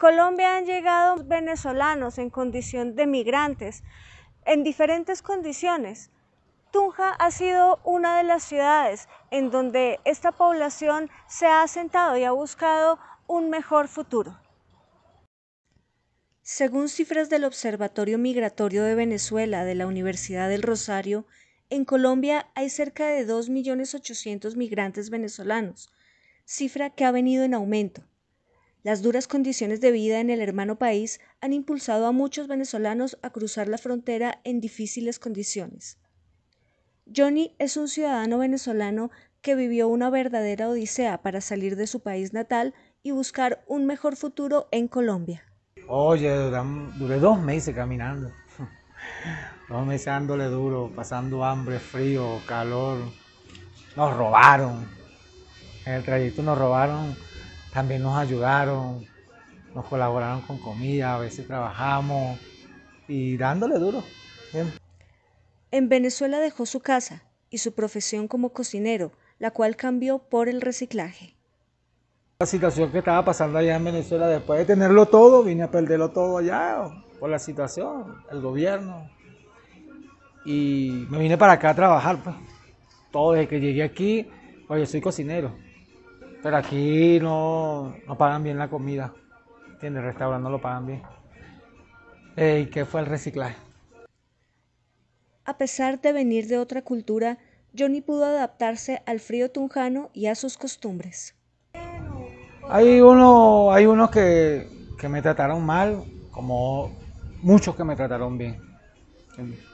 Colombia han llegado venezolanos en condición de migrantes, en diferentes condiciones. Tunja ha sido una de las ciudades en donde esta población se ha asentado y ha buscado un mejor futuro. Según cifras del Observatorio Migratorio de Venezuela de la Universidad del Rosario, en Colombia hay cerca de 2.800.000 migrantes venezolanos, cifra que ha venido en aumento. Las duras condiciones de vida en el hermano país han impulsado a muchos venezolanos a cruzar la frontera en difíciles condiciones. Johnny es un ciudadano venezolano que vivió una verdadera odisea para salir de su país natal y buscar un mejor futuro en Colombia. Oye, duré dos meses caminando, dos meses dándole duro, pasando hambre, frío, calor. Nos robaron. En el trayecto nos robaron también nos ayudaron, nos colaboraron con comida, a veces trabajamos y dándole duro. En Venezuela dejó su casa y su profesión como cocinero, la cual cambió por el reciclaje. La situación que estaba pasando allá en Venezuela, después de tenerlo todo, vine a perderlo todo allá por la situación, el gobierno. Y me vine para acá a trabajar. Pues. Todo desde que llegué aquí, pues yo soy cocinero. Pero aquí no, pagan bien la comida. En El restaurante no lo pagan bien. ¿Y qué fue el reciclaje? A pesar de venir de otra cultura, Johnny pudo adaptarse al frío tunjano y a sus costumbres. Hay, uno, hay unos que, que me trataron mal, como muchos que me trataron bien.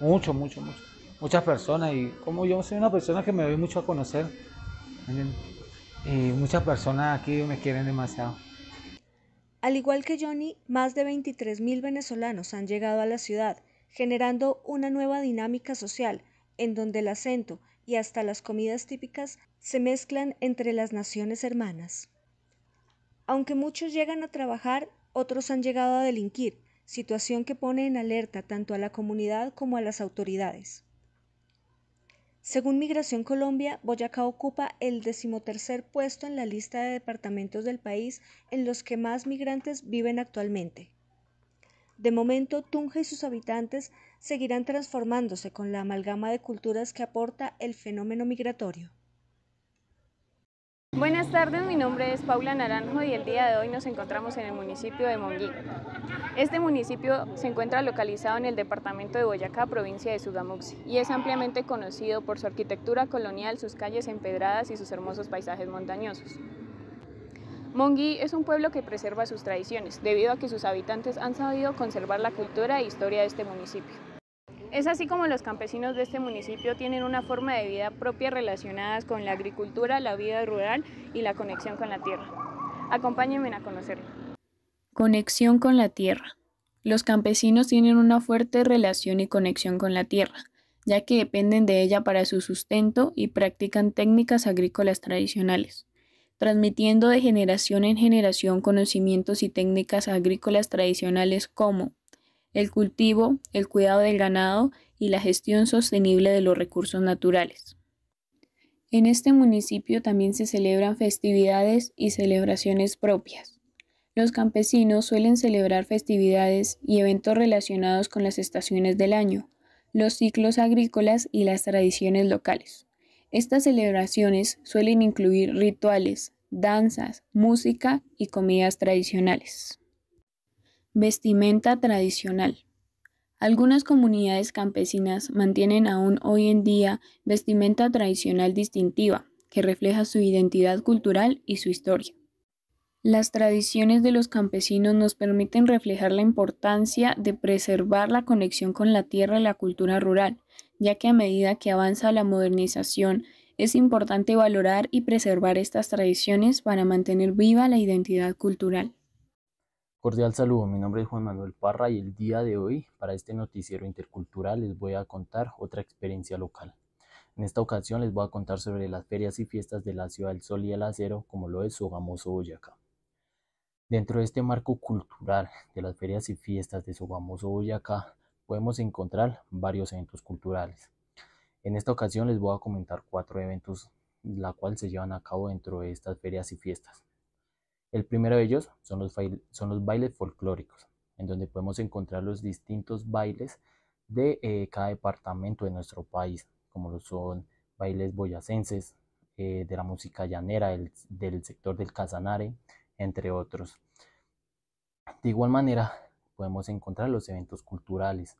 Mucho, muchos, muchos. Muchas personas. Y como yo soy una persona que me doy mucho a conocer, y muchas personas aquí me quieren demasiado. Al igual que Johnny, más de 23.000 venezolanos han llegado a la ciudad, generando una nueva dinámica social en donde el acento y hasta las comidas típicas se mezclan entre las naciones hermanas. Aunque muchos llegan a trabajar, otros han llegado a delinquir, situación que pone en alerta tanto a la comunidad como a las autoridades. Según Migración Colombia, Boyacá ocupa el decimotercer puesto en la lista de departamentos del país en los que más migrantes viven actualmente. De momento, Tunja y sus habitantes seguirán transformándose con la amalgama de culturas que aporta el fenómeno migratorio. Buenas tardes, mi nombre es Paula Naranjo y el día de hoy nos encontramos en el municipio de Monguí. Este municipio se encuentra localizado en el departamento de Boyacá, provincia de Sudamuxi, y es ampliamente conocido por su arquitectura colonial, sus calles empedradas y sus hermosos paisajes montañosos. Monguí es un pueblo que preserva sus tradiciones, debido a que sus habitantes han sabido conservar la cultura e historia de este municipio. Es así como los campesinos de este municipio tienen una forma de vida propia relacionada con la agricultura, la vida rural y la conexión con la tierra. Acompáñenme a conocerla. Conexión con la tierra. Los campesinos tienen una fuerte relación y conexión con la tierra, ya que dependen de ella para su sustento y practican técnicas agrícolas tradicionales, transmitiendo de generación en generación conocimientos y técnicas agrícolas tradicionales como el cultivo, el cuidado del ganado y la gestión sostenible de los recursos naturales. En este municipio también se celebran festividades y celebraciones propias. Los campesinos suelen celebrar festividades y eventos relacionados con las estaciones del año, los ciclos agrícolas y las tradiciones locales. Estas celebraciones suelen incluir rituales, danzas, música y comidas tradicionales. Vestimenta tradicional. Algunas comunidades campesinas mantienen aún hoy en día vestimenta tradicional distintiva, que refleja su identidad cultural y su historia. Las tradiciones de los campesinos nos permiten reflejar la importancia de preservar la conexión con la tierra y la cultura rural, ya que a medida que avanza la modernización, es importante valorar y preservar estas tradiciones para mantener viva la identidad cultural. Cordial saludo, mi nombre es Juan Manuel Parra y el día de hoy para este noticiero intercultural les voy a contar otra experiencia local. En esta ocasión les voy a contar sobre las ferias y fiestas de la ciudad del sol y el acero como lo es Sogamoso Boyacá. Dentro de este marco cultural de las ferias y fiestas de Sogamoso Boyacá podemos encontrar varios eventos culturales. En esta ocasión les voy a comentar cuatro eventos la cual se llevan a cabo dentro de estas ferias y fiestas. El primero de ellos son los, son los bailes folclóricos, en donde podemos encontrar los distintos bailes de eh, cada departamento de nuestro país, como lo son bailes boyacenses, eh, de la música llanera, del sector del Casanare, entre otros. De igual manera, podemos encontrar los eventos culturales.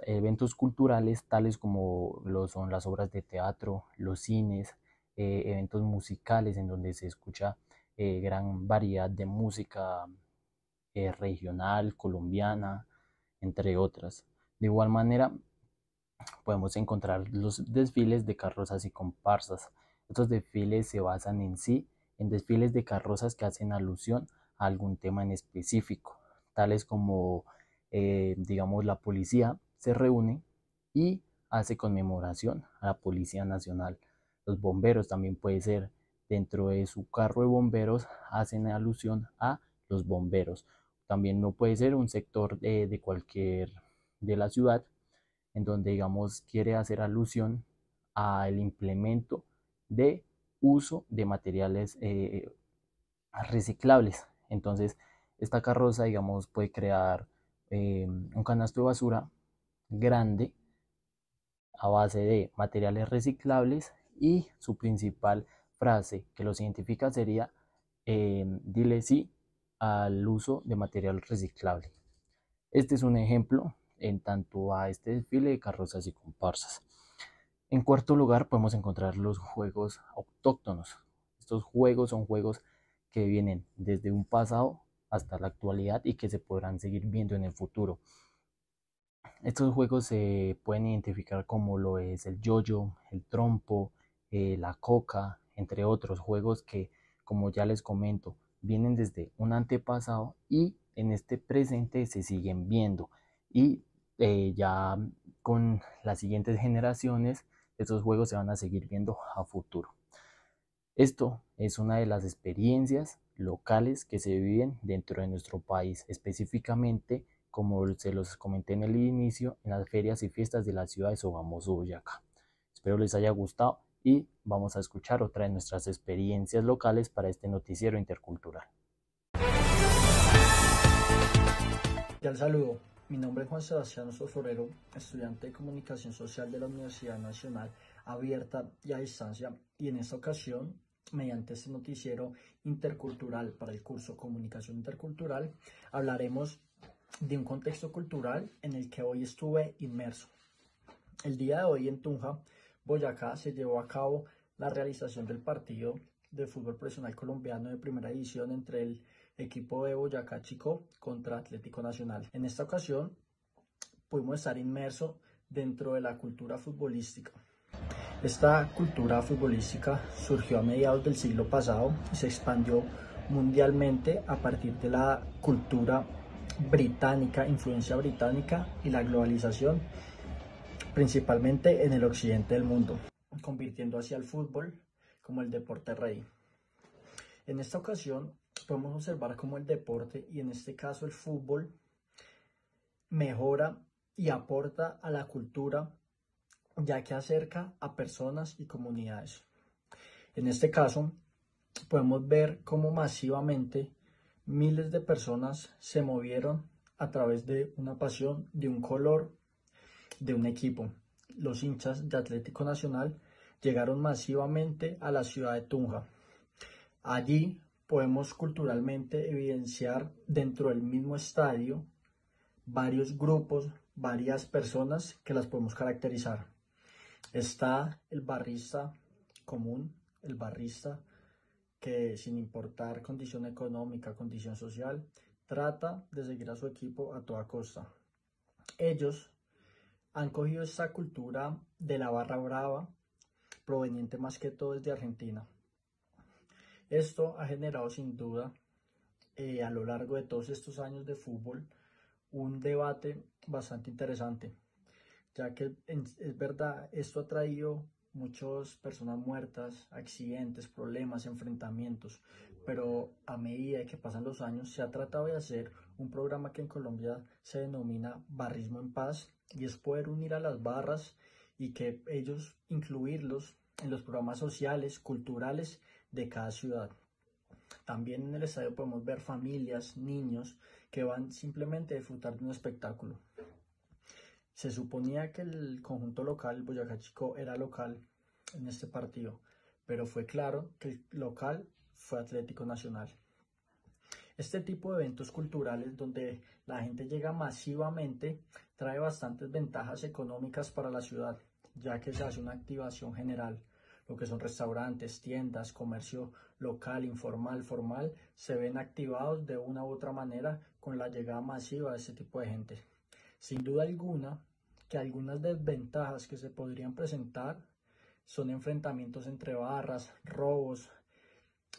Eventos culturales tales como lo son las obras de teatro, los cines, eh, eventos musicales en donde se escucha eh, gran variedad de música eh, regional, colombiana, entre otras. De igual manera, podemos encontrar los desfiles de carrozas y comparsas. Estos desfiles se basan en sí en desfiles de carrozas que hacen alusión a algún tema en específico, tales como, eh, digamos, la policía se reúne y hace conmemoración a la Policía Nacional. Los bomberos también puede ser dentro de su carro de bomberos hacen alusión a los bomberos. También no puede ser un sector de, cualquier de la ciudad en donde digamos quiere hacer alusión al implemento de uso de materiales eh, reciclables. Entonces, esta carroza, digamos, puede crear eh, un canasto de basura grande a base de materiales reciclables y su principal que los identifica sería em, dile sí al uso de material reciclable. Este es un ejemplo en tanto a este desfile de carrozas y comparsas. En cuarto lugar podemos encontrar los juegos autóctonos. Estos juegos son juegos que vienen desde un pasado hasta la actualidad y que se podrán seguir viendo en el futuro. Estos juegos se pueden identificar como lo es el yoyo, el trompo, eh, la coca, entre otros juegos que, como ya les comento, vienen desde un antepasado y en este presente se siguen viendo. Y eh, ya con las siguientes generaciones, estos juegos se van a seguir viendo a futuro. Esto es una de las experiencias locales que se viven dentro de nuestro país, específicamente, como se los comenté en el inicio, en las ferias y fiestas de la ciudad de Sogamoso, Boyacá. Espero les haya gustado y vamos a escuchar otra de nuestras experiencias locales para este noticiero intercultural. El saludo. Mi nombre es Juan Sebastián Soforero, estudiante de Comunicación Social de la Universidad Nacional Abierta y a Distancia, y en esta ocasión, mediante este noticiero intercultural para el curso Comunicación Intercultural, hablaremos de un contexto cultural en el que hoy estuve inmerso. El día de hoy en Tunja Boyacá se llevó a cabo la realización del partido de fútbol profesional colombiano de primera edición entre el equipo de Boyacá Chico contra Atlético Nacional. En esta ocasión pudimos estar inmersos dentro de la cultura futbolística. Esta cultura futbolística surgió a mediados del siglo pasado y se expandió mundialmente a partir de la cultura británica, influencia británica y la globalización principalmente en el occidente del mundo, convirtiendo hacia el fútbol como el deporte rey. En esta ocasión podemos observar cómo el deporte, y en este caso el fútbol, mejora y aporta a la cultura, ya que acerca a personas y comunidades. En este caso, podemos ver cómo masivamente miles de personas se movieron a través de una pasión, de un color de un equipo. Los hinchas de Atlético Nacional llegaron masivamente a la ciudad de Tunja. Allí podemos culturalmente evidenciar dentro del mismo estadio varios grupos, varias personas que las podemos caracterizar. Está el barrista común, el barrista que sin importar condición económica, condición social, trata de seguir a su equipo a toda costa. Ellos han cogido esa cultura de la barra brava, proveniente más que todo desde Argentina. Esto ha generado sin duda eh, a lo largo de todos estos años de fútbol un debate bastante interesante, ya que es verdad, esto ha traído muchas personas muertas, accidentes, problemas, enfrentamientos, pero a medida que pasan los años se ha tratado de hacer un programa que en Colombia se denomina Barrismo en Paz y es poder unir a las barras y que ellos incluirlos en los programas sociales, culturales de cada ciudad. También en el estadio podemos ver familias, niños que van simplemente a disfrutar de un espectáculo. Se suponía que el conjunto local, Boyacá Chico, era local en este partido, pero fue claro que el local fue Atlético Nacional. Este tipo de eventos culturales donde la gente llega masivamente trae bastantes ventajas económicas para la ciudad, ya que se hace una activación general. Lo que son restaurantes, tiendas, comercio local, informal, formal, se ven activados de una u otra manera con la llegada masiva de este tipo de gente. Sin duda alguna, que algunas desventajas que se podrían presentar son enfrentamientos entre barras, robos,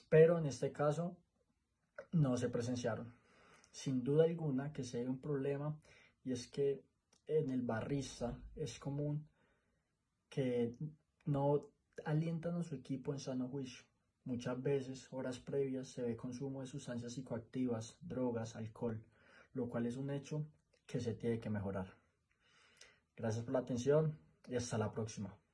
pero en este caso no se presenciaron. Sin duda alguna que se ve un problema y es que en el barrista es común que no alientan a su equipo en sano juicio. Muchas veces, horas previas, se ve consumo de sustancias psicoactivas, drogas, alcohol, lo cual es un hecho que se tiene que mejorar. Gracias por la atención y hasta la próxima.